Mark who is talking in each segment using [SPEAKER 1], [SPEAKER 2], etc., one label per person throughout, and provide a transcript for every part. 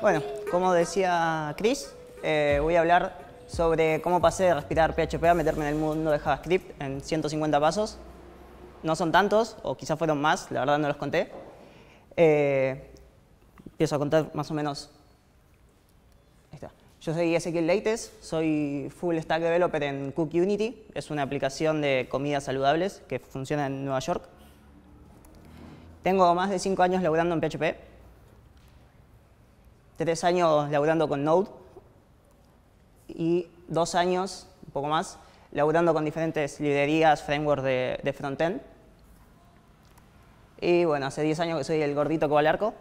[SPEAKER 1] Bueno, como decía Chris, eh, voy a hablar sobre cómo pasé de respirar PHP a meterme en el mundo de JavaScript en 150 pasos. No son tantos, o quizás fueron más, la verdad no los conté. Eh, empiezo a contar más o menos. Yo soy Ezequiel Leites, soy full stack developer en CookUnity. Unity, es una aplicación de comidas saludables que funciona en Nueva York. Tengo más de cinco años laburando en PHP, tres años laburando con Node y dos años, un poco más, laburando con diferentes librerías, frameworks de, frontend. Y bueno, hace 10 años que soy el gordito que va arco.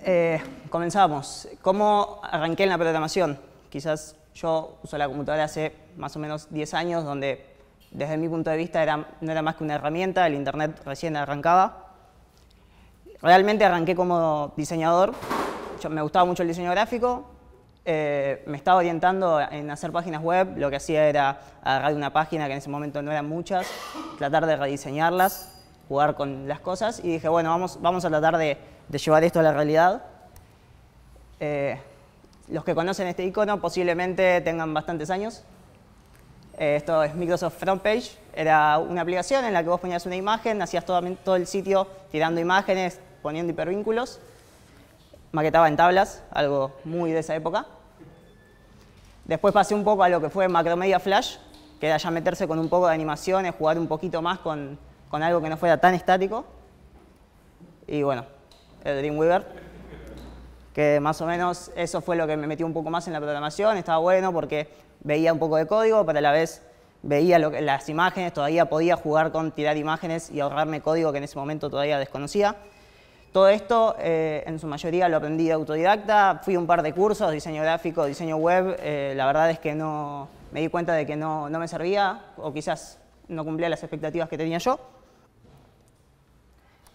[SPEAKER 1] Eh, comenzamos. ¿Cómo arranqué en la programación? Quizás yo uso la computadora hace más o menos 10 años, donde desde mi punto de vista no era más que una herramienta, el Internet recién arrancaba. Realmente arranqué como diseñador, me gustaba mucho el diseño gráfico, eh, me estaba orientando en hacer páginas web, lo que hacía era agarrar una página que en ese momento no eran muchas, tratar de rediseñarlas, jugar con las cosas y dije, bueno, vamos, vamos a tratar de, llevar esto a la realidad. Eh, los que conocen este icono posiblemente tengan bastantes años, eh, esto es Microsoft Front Page. Era una aplicación en la que vos ponías una imagen, hacías todo, el sitio tirando imágenes, poniendo hipervínculos. Maquetaba en tablas, algo muy de esa época. Después pasé un poco a lo que fue Macromedia Flash, que era ya meterse con un poco de animaciones, jugar un poquito más con, con algo que no fuera tan estático. Y bueno, el Dreamweaver que más o menos eso fue lo que me metió un poco más en la programación, estaba bueno porque veía un poco de código, pero a la vez veía las imágenes, todavía podía jugar con tirar imágenes y ahorrarme código que en ese momento todavía desconocía. Todo esto eh, en su mayoría lo aprendí de autodidacta, fui un par de cursos, diseño gráfico, diseño web, eh, la verdad es que no, me di cuenta de que no, no me servía o quizás no cumplía las expectativas que tenía yo.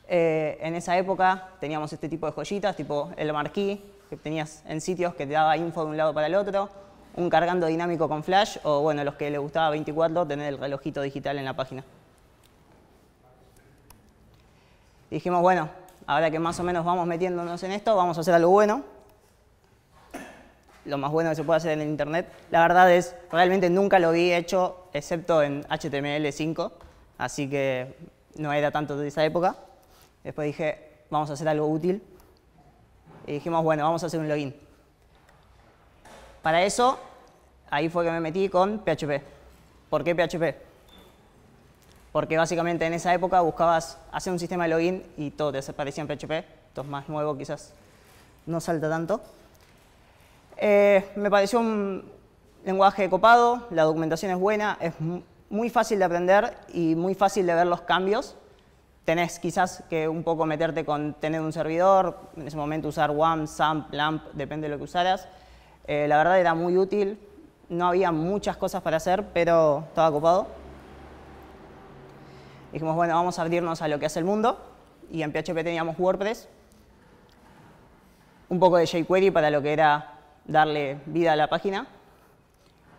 [SPEAKER 1] Eh, en esa época teníamos este tipo de joyitas, tipo el marquí, que tenías en sitios que te daba info de un lado para el otro un cargando dinámico con flash o, bueno, los que les gustaba 24, tener el relojito digital en la página. dijimos, bueno, ahora que más o menos vamos metiéndonos en esto, vamos a hacer algo bueno. Lo más bueno que se puede hacer en el Internet. La verdad es, realmente nunca lo vi hecho, excepto en HTML5, así que no era tanto de esa época. Después dije, vamos a hacer algo útil. Y dijimos, bueno, vamos a hacer un login. Para eso ahí fue que me metí con PHP. ¿Por qué PHP? Porque básicamente en esa época buscabas hacer un sistema de login y todo te aparecía en PHP. Esto es más nuevo, quizás no salta tanto. Eh, me pareció un lenguaje copado, la documentación es buena, es muy fácil de aprender y muy fácil de ver los cambios. Tenés quizás que un poco meterte con tener un servidor, en ese momento usar WAM, SAMP, LAMP, depende de lo que usaras. Eh, la verdad era muy útil, no había muchas cosas para hacer, pero estaba ocupado. Dijimos, bueno, vamos a abrirnos a lo que hace el mundo. Y en PHP teníamos WordPress, un poco de jQuery para lo que era darle vida a la página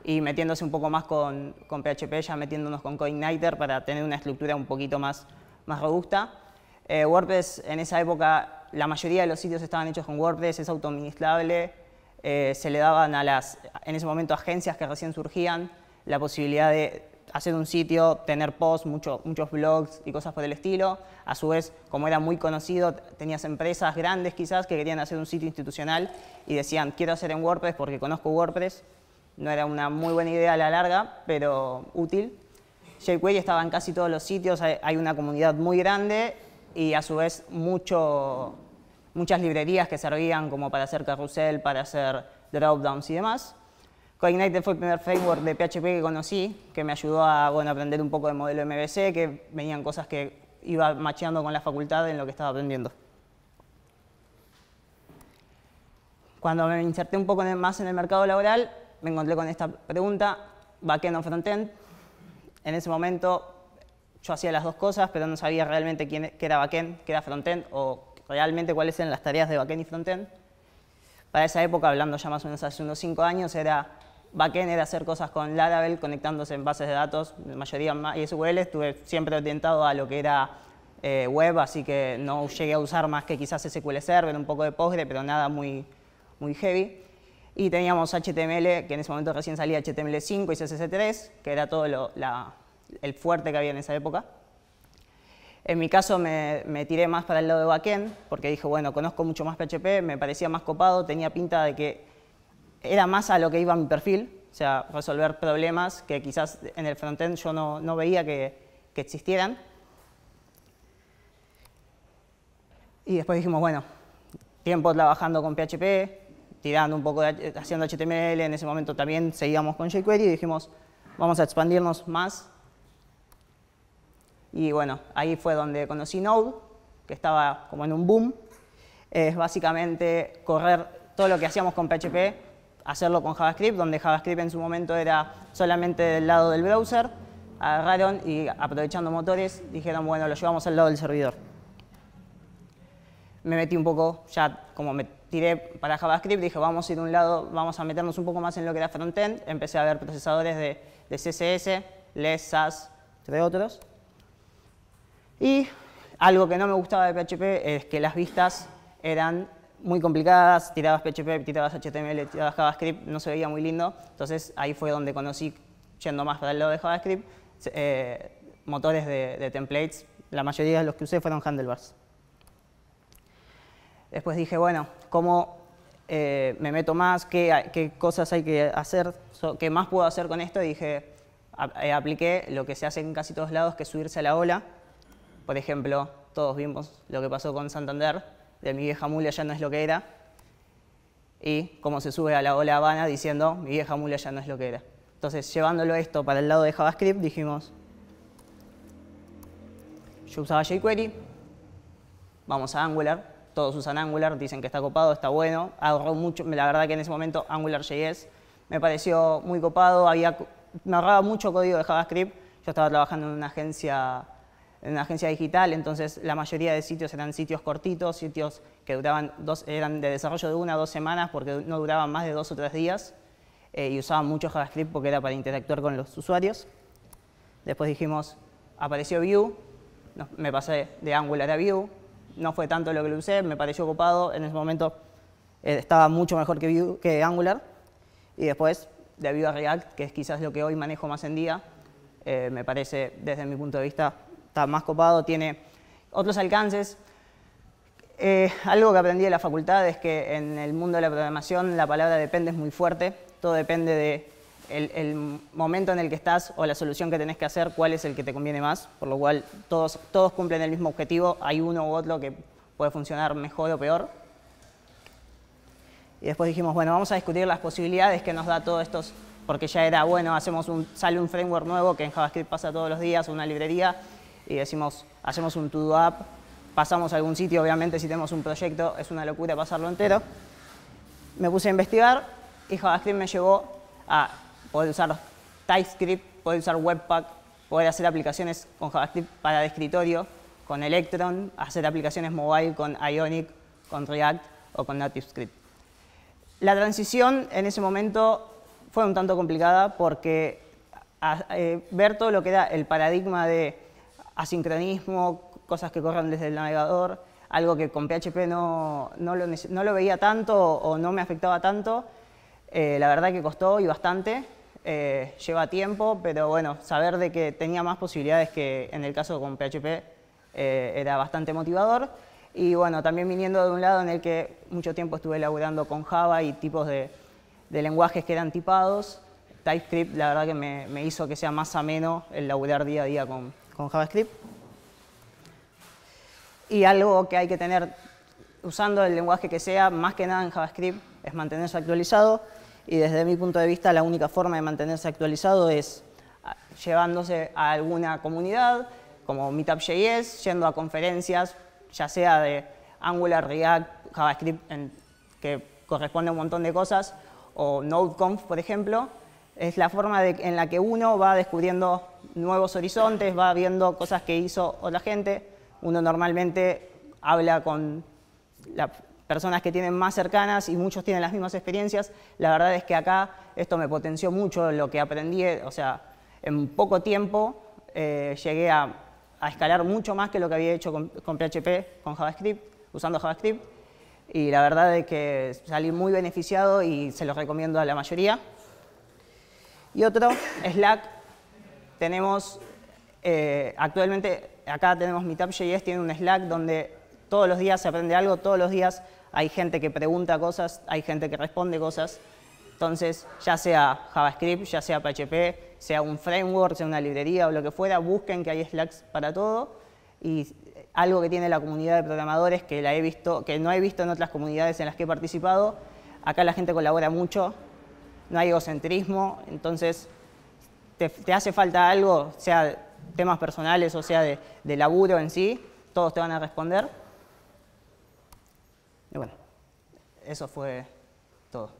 [SPEAKER 1] y metiéndose un poco más con, PHP, ya metiéndonos con CodeIgniter para tener una estructura un poquito más, más robusta. Eh, WordPress en esa época, la mayoría de los sitios estaban hechos con WordPress, es autoadministrable, eh, se le daban a las, en ese momento, agencias que recién surgían la posibilidad de hacer un sitio, tener posts, mucho, muchos blogs y cosas por el estilo. A su vez, como era muy conocido, tenías empresas grandes quizás que querían hacer un sitio institucional y decían, quiero hacer en WordPress porque conozco WordPress. No era una muy buena idea a la larga, pero útil. jQuery estaba en casi todos los sitios, hay una comunidad muy grande y a su vez mucho, muchas librerías que servían como para hacer carrusel, para hacer dropdowns y demás. Coignited fue el primer framework de PHP que conocí, que me ayudó a bueno, aprender un poco de modelo MVC, que venían cosas que iba macheando con la facultad en lo que estaba aprendiendo. Cuando me inserté un poco más en el mercado laboral, me encontré con esta pregunta, backend o frontend. En ese momento yo hacía las dos cosas, pero no sabía realmente quién, qué era backend, qué era frontend o realmente cuáles eran las tareas de backend y frontend. Para esa época, hablando ya más o menos hace unos cinco años, era backend era hacer cosas con Laravel, conectándose en bases de datos, la mayoría en MySQL, estuve siempre orientado a lo que era eh, web, así que no llegué a usar más que quizás SQL Server, un poco de Postgre, pero nada muy, muy heavy. Y teníamos HTML, que en ese momento recién salía HTML5 y CSS3, que era todo lo, el fuerte que había en esa época. En mi caso me, tiré más para el lado de backend, porque dije, bueno, conozco mucho más PHP, me parecía más copado, tenía pinta de que era más a lo que iba mi perfil, o sea, resolver problemas que quizás en el frontend yo no, veía que, existieran. Y después dijimos, bueno, tiempo trabajando con PHP, tirando un poco, haciendo HTML, en ese momento también seguíamos con jQuery y dijimos, vamos a expandirnos más y bueno, ahí fue donde conocí Node, que estaba como en un boom. Es básicamente correr todo lo que hacíamos con PHP, hacerlo con JavaScript, donde JavaScript en su momento era solamente del lado del browser. Agarraron y aprovechando motores dijeron, bueno, lo llevamos al lado del servidor. Me metí un poco, ya como me tiré para JavaScript, dije, vamos a ir a un lado, vamos a meternos un poco más en lo que era frontend. Empecé a ver procesadores de, de CSS, LESS, SAS, entre otros. Y algo que no me gustaba de PHP es que las vistas eran muy complicadas, tirabas PHP, tirabas HTML, tirabas JavaScript, no se veía muy lindo. Entonces ahí fue donde conocí, yendo más para el lado de JavaScript, eh, motores de, templates. La mayoría de los que usé fueron handlebars. Después dije, bueno, ¿cómo eh, me meto más? ¿Qué, cosas hay que hacer? ¿Qué más puedo hacer con esto? Y dije, eh, apliqué lo que se hace en casi todos lados, que es subirse a la ola por ejemplo, todos vimos lo que pasó con Santander, de mi vieja mula ya no es lo que era, y cómo se sube a la ola Habana diciendo mi vieja mula ya no es lo que era. Entonces, llevándolo esto para el lado de JavaScript, dijimos, yo usaba jQuery, vamos a Angular, todos usan Angular, dicen que está copado, está bueno, ahorró mucho, la verdad que en ese momento AngularJS me pareció muy copado, había, me ahorraba mucho código de JavaScript, yo estaba trabajando en una agencia en una agencia digital, entonces la mayoría de sitios eran sitios cortitos, sitios que duraban dos, eran de desarrollo de una o dos semanas porque no duraban más de dos o tres días eh, y usaban mucho JavaScript porque era para interactuar con los usuarios. Después dijimos, apareció Vue, me pasé de Angular a Vue, no fue tanto lo que lo usé, me pareció ocupado, en ese momento eh, estaba mucho mejor que, Vue, que Angular y después de Vue a React, que es quizás lo que hoy manejo más en día, eh, me parece, desde mi punto de vista, está más copado, tiene otros alcances. Eh, algo que aprendí de la facultad es que en el mundo de la programación la palabra depende es muy fuerte, todo depende de el, momento en el que estás o la solución que tenés que hacer, cuál es el que te conviene más, por lo cual todos, todos cumplen el mismo objetivo, hay uno u otro que puede funcionar mejor o peor. Y después dijimos, bueno, vamos a discutir las posibilidades que nos da todo esto. porque ya era, bueno, hacemos sale un framework nuevo que en JavaScript pasa todos los días, una librería, y decimos, hacemos un to-do app, pasamos a algún sitio, obviamente si tenemos un proyecto es una locura pasarlo entero. Me puse a investigar y JavaScript me llevó a poder usar TypeScript, poder usar Webpack, poder hacer aplicaciones con JavaScript para de escritorio, con Electron, hacer aplicaciones mobile con Ionic, con React o con NativeScript. La transición en ese momento fue un tanto complicada porque eh, ver todo lo que era el paradigma de asincronismo, cosas que corran desde el navegador, algo que con PHP no, no, lo, no lo, veía tanto o no me afectaba tanto. Eh, la verdad que costó y bastante, eh, lleva tiempo, pero bueno, saber de que tenía más posibilidades que en el caso con PHP eh, era bastante motivador. Y bueno, también viniendo de un lado en el que mucho tiempo estuve laburando con Java y tipos de, de lenguajes que eran tipados, TypeScript la verdad que me, me hizo que sea más ameno el laburar día a día con, con JavaScript. Y algo que hay que tener usando el lenguaje que sea, más que nada en JavaScript, es mantenerse actualizado. Y desde mi punto de vista, la única forma de mantenerse actualizado es ah, llevándose a alguna comunidad, como Meetup.js, yendo a conferencias, ya sea de Angular, React, JavaScript, que corresponde a un montón de cosas, o NodeConf, por ejemplo, es la forma en la que uno va descubriendo nuevos horizontes, va viendo cosas que hizo otra gente. Uno normalmente habla con las personas que tienen más cercanas y muchos tienen las mismas experiencias. La verdad es que acá esto me potenció mucho lo que aprendí. O sea, en poco tiempo eh, llegué a, escalar mucho más que lo que había hecho con, PHP, con JavaScript, usando JavaScript y la verdad es que salí muy beneficiado y se lo recomiendo a la mayoría y otro Slack. Tenemos eh, actualmente, acá tenemos Meetup.js, tiene un Slack donde todos los días se aprende algo, todos los días hay gente que pregunta cosas, hay gente que responde cosas. Entonces, ya sea JavaScript, ya sea PHP, sea un framework, sea una librería o lo que fuera, busquen que hay Slacks para todo. Y algo que tiene la comunidad de programadores que, la he visto, que no he visto en otras comunidades en las que he participado, acá la gente colabora mucho, no hay egocentrismo, entonces te, hace falta algo, sea temas personales o sea de, de, laburo en sí, todos te van a responder. Y bueno, eso fue todo.